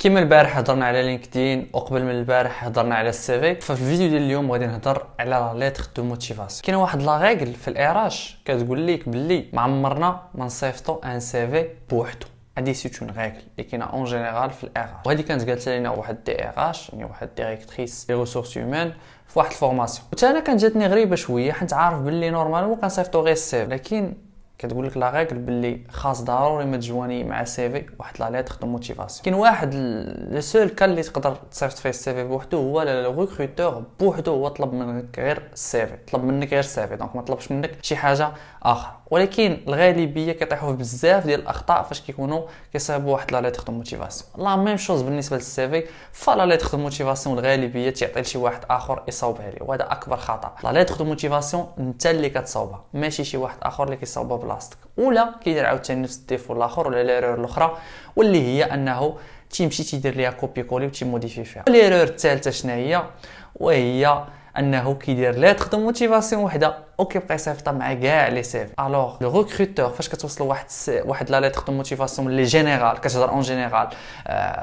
كما البارح هضرنا على لينكدين وقبل من البارح هضرنا على السي في ففي الفيديو ديال اليوم غادي نهضر على لا ليتر دو موتيفاسيون كاين واحد لا ريغل في الاراش كتقول لك باللي ما عمرنا ما نصيفطو ان سي في بوحدو هادي سيت اون ريغل اللي كاينه اون جينيرال في الاغ وهادي كانت قالت لنا واحد دي ار اش يعني واحد ديريكتريس لي ريسورس هيومان في واحد الفورماسيون حتى انا كانت جاتني غريبه شويه حيت عارف باللي نورمالمون كنصيفطو غير في لكن كتقول لك لا ريغل باللي خاص ضروري ما تجواني مع سي في واحد لا ليتر دو موتيفاسيون كاين واحد لو سول كان اللي تقدر تصيفط فيه السي في بوحدو هو لو ريكروتور بوحدو هو طلب منك غير السي في طلب منك غير السي في دونك ما طلبش منك شي حاجه اخر ولكن الغالبيه كيطيحوا بزاف ديال الاخطاء فاش كيكونوا كيصايبوا واحد لا ليتر دو موتيفاسيون لا ميم شوز بالنسبه للسي في فلا ليتر دو موتيفاسيون الغالبيه تيعطي لشي واحد اخر يصاوب عليه وهذا اكبر خطا لا ليتر دو موتيفاسيون انت اللي كتصاوبها ماشي شي واحد اخر اللي كيصاوبها بلاصتك ولا كيدير عاوتاني نفس الديفو الاخر ولا ليرور الاخرى واللي هي انه تيمشي تيدير ليها كوبي كولي وتيموديفي فيها ليرور الثالثه شنو هي وهي انه كيدير لا تخدم موتيفاسيون وحده بقى يصيفط مع كاع لي سيف الوغ لو ريكروتور فاش كتوصل واحد واحد لا ليتر دو موتيفاسيون لي جينيرال كتهضر اون جينيرال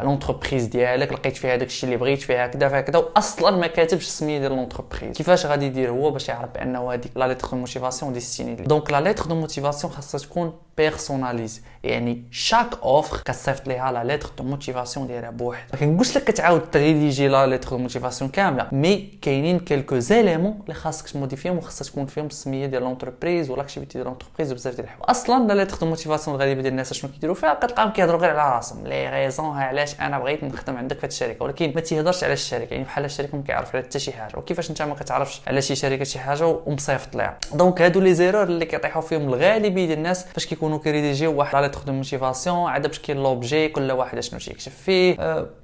لونتربريز ديالك لقيت فيها داكشي اللي بغيت فيها كذا فيها كذا واصلا ما كاتبش السميه ديال لونتربريز كيفاش غادي يدير هو باش يعرف بانه هذيك لا ليتر دو موتيفاسيون ديستيني ليه دونك لا ليتر دو موتيفاسيون خاصها تكون بيرسوناليز يعني شاك اوفر كتصيفط ليها لا ليتر دو موتيفاسيون ديالها بوحدها ما كنقولش لك كتعاود تريديجي لا ليتر دو موتيفاسيون كامله مي كاينين كيلكو زيليمون اللي خاصك تموديفيهم وخاصها تكون فيهم عليهم السميه ديال لونتربريز ولا اكتيفيتي ديال لونتربريز بزاف ديال الحوايج اصلا لا ليتر دو موتيفاسيون الغالبيه ديال الناس شنو كيديروا فيها كتلقاهم كيهضروا غير على راسهم لي غيزون علاش انا بغيت نخدم عندك في الشركه ولكن ما تيهضرش على الشركه يعني بحال الشركه ما كيعرف على حتى شي حاجه وكيفاش انت ما كتعرفش على شي شركه شي حاجه ومصيفط ليها دونك هادو لي زيرور اللي كيطيحوا فيهم الغالبيه ديال الناس فاش كيكونوا كيريديجيو واحد لا ليتر دو موتيفاسيون عاد باش كاين لوبجي كل واحد شنو تيكشف فيه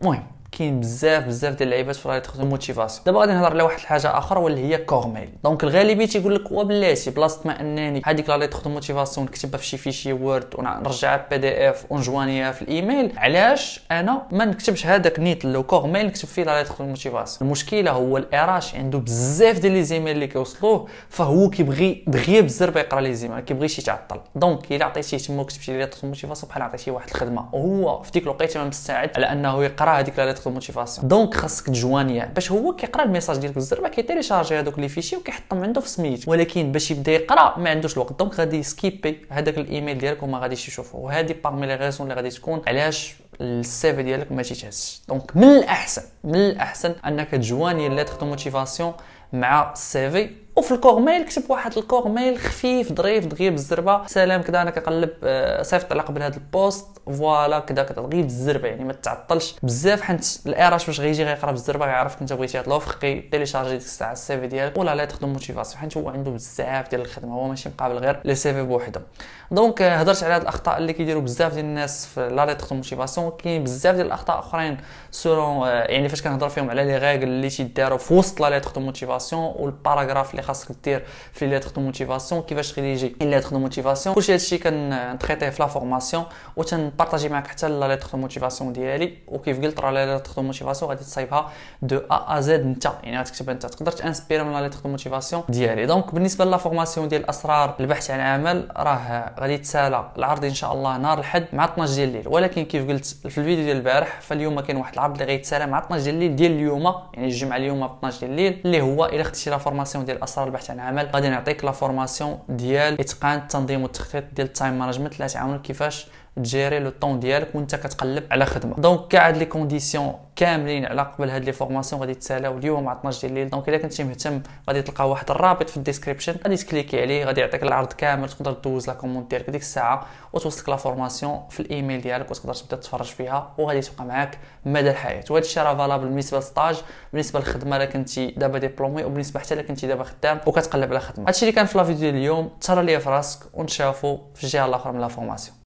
المهم أه كاين بزاف بزاف ديال اللعيبات في تخدم موتيفاسيون دابا غادي نهضر على واحد الحاجه اخرى واللي هي كورميل دونك الغالبيه تيقول لك وبلاتي بلاصه ما انني هذيك لا ليتر دو موتيفاسيون نكتبها في شي فيشي وورد ونرجعها بي دي اف ونجوانيها في الايميل علاش انا ما نكتبش هذاك نيت لو كورميل نكتب فيه لا ليتر دو موتيفاسيون المشكله هو الاراش عنده بزاف ديال لي زيميل اللي كيوصلوه فهو كيبغي دغيا بالزربه يقرا لي زيميل ما كيبغيش يتعطل دونك الا عطيتيه تما وكتبتي لي ليتر دو موتيفاسيون بحال عطيتيه واحد الخدمه وهو في ديك الوقيته ما مستعد على انه يقرا هذيك لا ديريكت موتيفاسيون دونك خاصك تجوانيه يعني. باش هو كيقرا الميساج ديالك بالزربه كيتيليشارجي هذوك لي فيشي وكيحطهم عنده في سميت ولكن باش يبدا يقرا ما عندوش الوقت دونك غادي سكيبي هذاك الايميل ديالك وما غاديش يشوفه وهذه باغمي لي غيزون اللي غادي تكون علاش السيفي ديالك ما تيتهزش دونك من الاحسن من الاحسن انك تجواني لاتر دو موتيفاسيون مع السيفي وفي الكور ميل كتب واحد الكور ميل خفيف ظريف دغيا بالزربه سلام كذا انا كنقلب آه، صيفط على قبل هذا البوست فوالا كذا كتغيب بالزربه يعني ما تعطلش بزاف حيت الاراش باش غيجي غيقرا بالزربه غيعرف انت بغيتي هاد لوفر كي تيليشارجي ديك الساعه السي في ديالك ولا لا تخدم موتيفاسيون حيت هو عنده بزاف ديال الخدمه هو ماشي مقابل غير لي سي في بوحدهم دونك آه، هضرت على هاد الاخطاء اللي كيديروا بزاف ديال الناس في لا لي دو موتيفاسيون كاين بزاف ديال الاخطاء اخرين سورون آه، يعني فاش كنهضر فيهم على لي غاغل اللي تيداروا في وسط لا لي تخدم موتيفاسيون والباراغراف اللي خاصك دير في لي دو موتيفاسيون كيفاش تريليجي لي دو موتيفاسيون كلشي هادشي كنتريتيه في لا فورماسيون و تنبارطاجي معاك حتى لا لتر دو موتيفاسيون ديالي وكيف قلت راه لا لتر دو موتيفاسيون غادي تصايبها دو ا ا زد نتا يعني غتكتب انت تقدر تانسبير من لا لتر دو موتيفاسيون ديالي دونك بالنسبه لا فورماسيون ديال اسرار البحث عن عمل راه غادي تسالى العرض ان شاء الله نهار الاحد مع 12 ديال الليل ولكن كيف قلت في الفيديو ديال البارح فاليوم كاين واحد العرض اللي غيتسالى مع 12 ديال الليل ديال اليوم يعني الجمعه اليوم في 12 ديال الليل اللي هو الا اختي لا فورماسيون ديال مسار البحث عن عمل غادي نعطيك لا فورماسيون ديال اتقان التنظيم والتخطيط ديال التايم مانجمنت اللي تعاونك كيفاش تجيري لو طون ديالك وانت كتقلب على خدمه دونك كاع هاد لي كونديسيون كاملين على قبل هاد لي فورماسيون غادي تسالاو اليوم مع 12 ديال الليل دونك الا كنتي مهتم غادي تلقى واحد الرابط في الديسكريبشن غادي تكليكي عليه غادي يعطيك العرض كامل تقدر دوز لا كوموند ديالك ديك الساعه وتوصلك لا فورماسيون في الايميل ديالك وتقدر تبدا تتفرج فيها وغادي تبقى معاك مدى الحياه وهذا الشيء راه فالابل بالنسبه للستاج بالنسبه للخدمه الا كنتي دابا ديبلومي وبالنسبه حتى الا كنتي دابا خدام وكتقلب على خدمه هادشي اللي كان في لا فيديو اليوم تهلا ليا في راسك ونشافو في الجهه الاخرى من لا فورماسيون